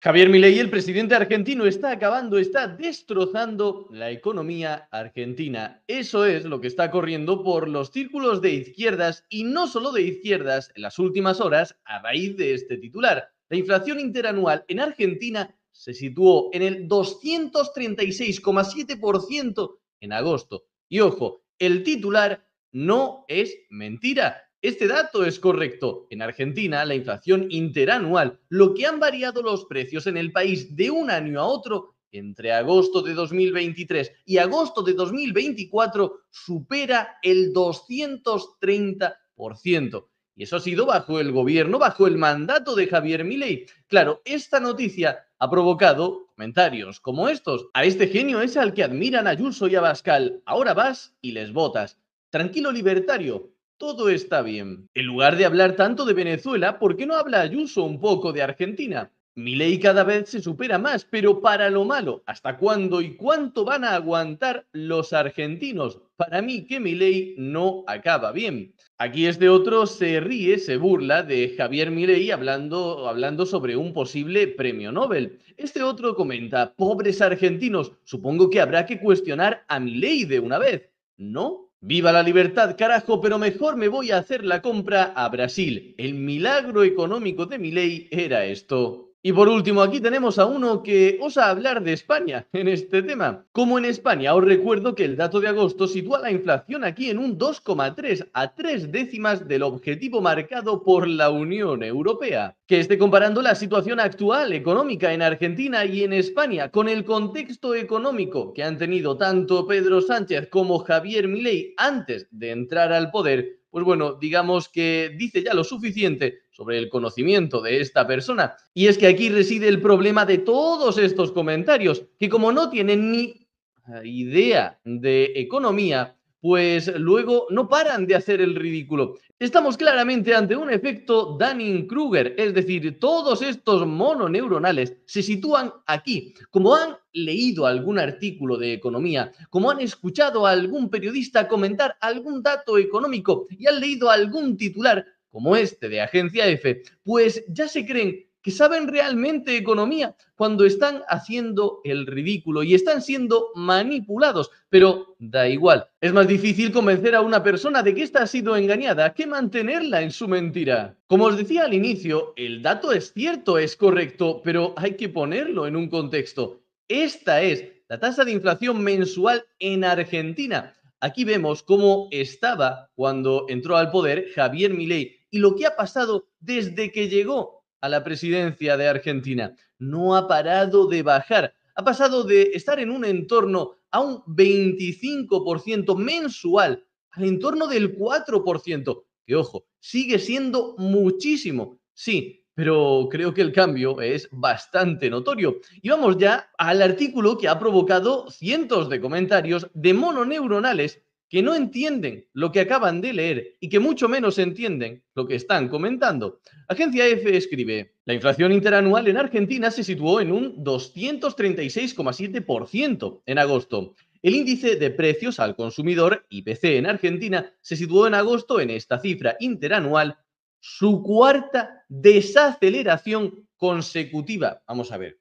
Javier Milei, el presidente argentino, está acabando, está destrozando la economía argentina. Eso es lo que está corriendo por los círculos de izquierdas y no solo de izquierdas en las últimas horas a raíz de este titular. La inflación interanual en Argentina se situó en el 236,7% en agosto. Y ojo, el titular no es mentira. Este dato es correcto. En Argentina, la inflación interanual, lo que han variado los precios en el país de un año a otro, entre agosto de 2023 y agosto de 2024, supera el 230%. Y eso ha sido bajo el gobierno, bajo el mandato de Javier Milei. Claro, esta noticia ha provocado comentarios como estos. A este genio es al que admiran a Ayuso y a Bascal. Ahora vas y les votas. Tranquilo libertario, todo está bien. En lugar de hablar tanto de Venezuela, ¿por qué no habla Ayuso un poco de Argentina? Mi ley cada vez se supera más, pero para lo malo, ¿hasta cuándo y cuánto van a aguantar los argentinos? Para mí que mi ley no acaba bien. Aquí este otro se ríe, se burla de Javier Milei hablando, hablando sobre un posible premio Nobel. Este otro comenta, pobres argentinos, supongo que habrá que cuestionar a ley de una vez. ¿No? Viva la libertad, carajo, pero mejor me voy a hacer la compra a Brasil. El milagro económico de mi ley era esto. Y por último, aquí tenemos a uno que osa hablar de España en este tema. Como en España, os recuerdo que el dato de agosto sitúa la inflación aquí en un 2,3 a 3 décimas del objetivo marcado por la Unión Europea, que esté comparando la situación actual económica en Argentina y en España con el contexto económico que han tenido tanto Pedro Sánchez como Javier Milei antes de entrar al poder, pues bueno, digamos que dice ya lo suficiente sobre el conocimiento de esta persona. Y es que aquí reside el problema de todos estos comentarios, que como no tienen ni ah, idea de economía, pues luego no paran de hacer el ridículo. Estamos claramente ante un efecto Dunning-Kruger, es decir, todos estos mononeuronales se sitúan aquí. Como han leído algún artículo de economía, como han escuchado a algún periodista comentar algún dato económico y han leído algún titular, como este de Agencia F, pues ya se creen que saben realmente economía cuando están haciendo el ridículo y están siendo manipulados. Pero da igual, es más difícil convencer a una persona de que ésta ha sido engañada que mantenerla en su mentira. Como os decía al inicio, el dato es cierto, es correcto, pero hay que ponerlo en un contexto. Esta es la tasa de inflación mensual en Argentina. Aquí vemos cómo estaba cuando entró al poder Javier Milei y lo que ha pasado desde que llegó a la presidencia de Argentina. No ha parado de bajar. Ha pasado de estar en un entorno a un 25% mensual al entorno del 4%, que ojo, sigue siendo muchísimo, sí, pero creo que el cambio es bastante notorio. Y vamos ya al artículo que ha provocado cientos de comentarios de mononeuronales que no entienden lo que acaban de leer y que mucho menos entienden lo que están comentando. Agencia F escribe, la inflación interanual en Argentina se situó en un 236,7% en agosto. El índice de precios al consumidor, IPC, en Argentina se situó en agosto en esta cifra interanual, su cuarta desaceleración consecutiva. Vamos a ver.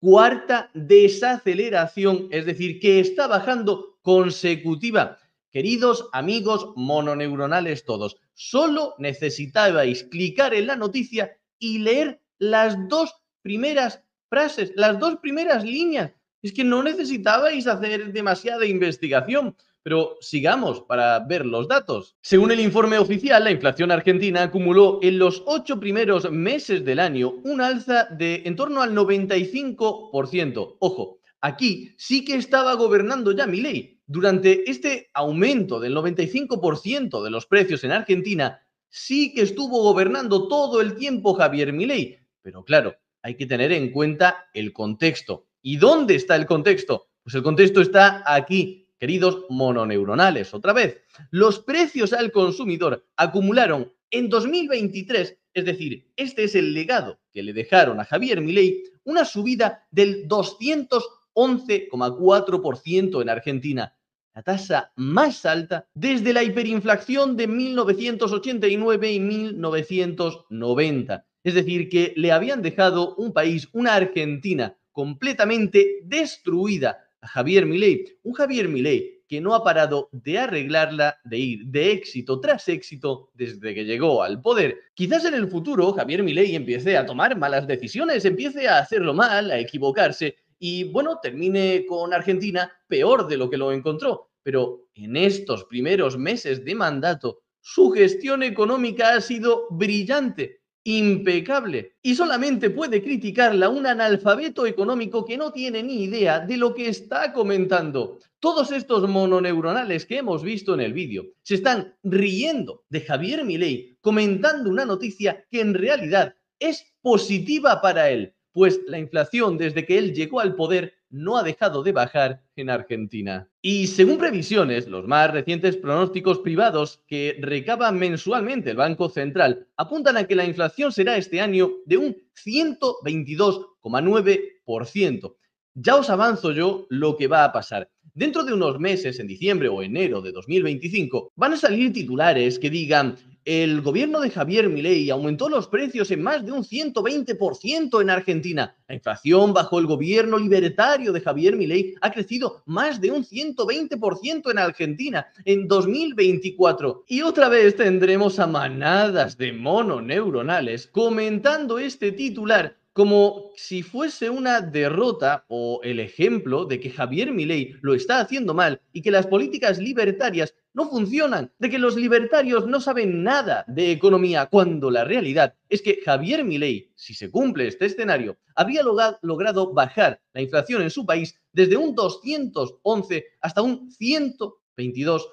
Cuarta desaceleración, es decir, que está bajando consecutiva. Queridos amigos mononeuronales todos, solo necesitabais clicar en la noticia y leer las dos primeras frases, las dos primeras líneas. Es que no necesitabais hacer demasiada investigación. Pero sigamos para ver los datos. Según el informe oficial, la inflación argentina acumuló en los ocho primeros meses del año un alza de en torno al 95%. Ojo, aquí sí que estaba gobernando ya mi ley durante este aumento del 95% de los precios en Argentina, sí que estuvo gobernando todo el tiempo Javier Milei. Pero claro, hay que tener en cuenta el contexto. ¿Y dónde está el contexto? Pues el contexto está aquí, queridos mononeuronales, otra vez. Los precios al consumidor acumularon en 2023, es decir, este es el legado que le dejaron a Javier Milei, una subida del 200 11,4% en Argentina, la tasa más alta desde la hiperinflación de 1989 y 1990. Es decir, que le habían dejado un país, una Argentina, completamente destruida a Javier Milei. Un Javier Milei que no ha parado de arreglarla, de ir de éxito tras éxito desde que llegó al poder. Quizás en el futuro Javier Milei empiece a tomar malas decisiones, empiece a hacerlo mal, a equivocarse, y bueno, termine con Argentina peor de lo que lo encontró. Pero en estos primeros meses de mandato, su gestión económica ha sido brillante, impecable, y solamente puede criticarla un analfabeto económico que no tiene ni idea de lo que está comentando. Todos estos mononeuronales que hemos visto en el vídeo se están riendo de Javier Milei comentando una noticia que en realidad es positiva para él pues la inflación desde que él llegó al poder no ha dejado de bajar en Argentina. Y según previsiones, los más recientes pronósticos privados que recaba mensualmente el Banco Central apuntan a que la inflación será este año de un 122,9%. Ya os avanzo yo lo que va a pasar. Dentro de unos meses, en diciembre o enero de 2025, van a salir titulares que digan el gobierno de Javier Milei aumentó los precios en más de un 120% en Argentina. La inflación bajo el gobierno libertario de Javier Milei ha crecido más de un 120% en Argentina en 2024. Y otra vez tendremos a manadas de mononeuronales comentando este titular como si fuese una derrota o el ejemplo de que Javier Milei lo está haciendo mal y que las políticas libertarias no funcionan, de que los libertarios no saben nada de economía, cuando la realidad es que Javier Milei, si se cumple este escenario, había logrado bajar la inflación en su país desde un 211 hasta un 122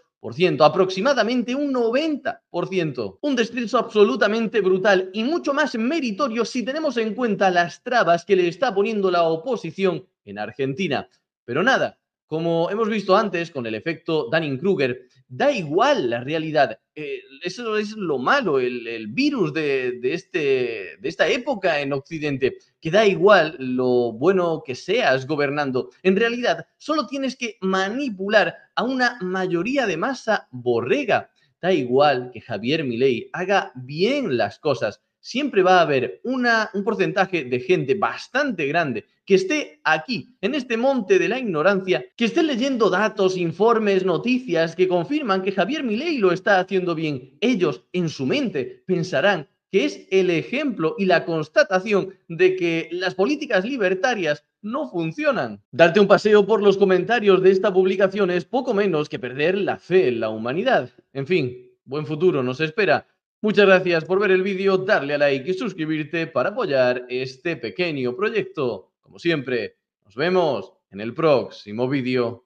aproximadamente un 90%. Un descenso absolutamente brutal y mucho más meritorio si tenemos en cuenta las trabas que le está poniendo la oposición en Argentina. Pero nada, como hemos visto antes con el efecto Dunning-Kruger, da igual la realidad. Eh, eso es lo malo, el, virus de, este, de esta época en Occidente, que da igual lo bueno que seas gobernando. En realidad, solo tienes que manipular a una mayoría de masa borrega. Da igual que Javier Milei haga bien las cosas siempre va a haber un porcentaje de gente bastante grande que esté aquí, en este monte de la ignorancia, que esté leyendo datos, informes, noticias que confirman que Javier Milei lo está haciendo bien. Ellos, en su mente, pensarán que es el ejemplo y la constatación de que las políticas libertarias no funcionan. Darte un paseo por los comentarios de esta publicación es poco menos que perder la fe en la humanidad. En fin, buen futuro nos espera. Muchas gracias por ver el vídeo, darle a like y suscribirte para apoyar este pequeño proyecto. Como siempre, nos vemos en el próximo vídeo.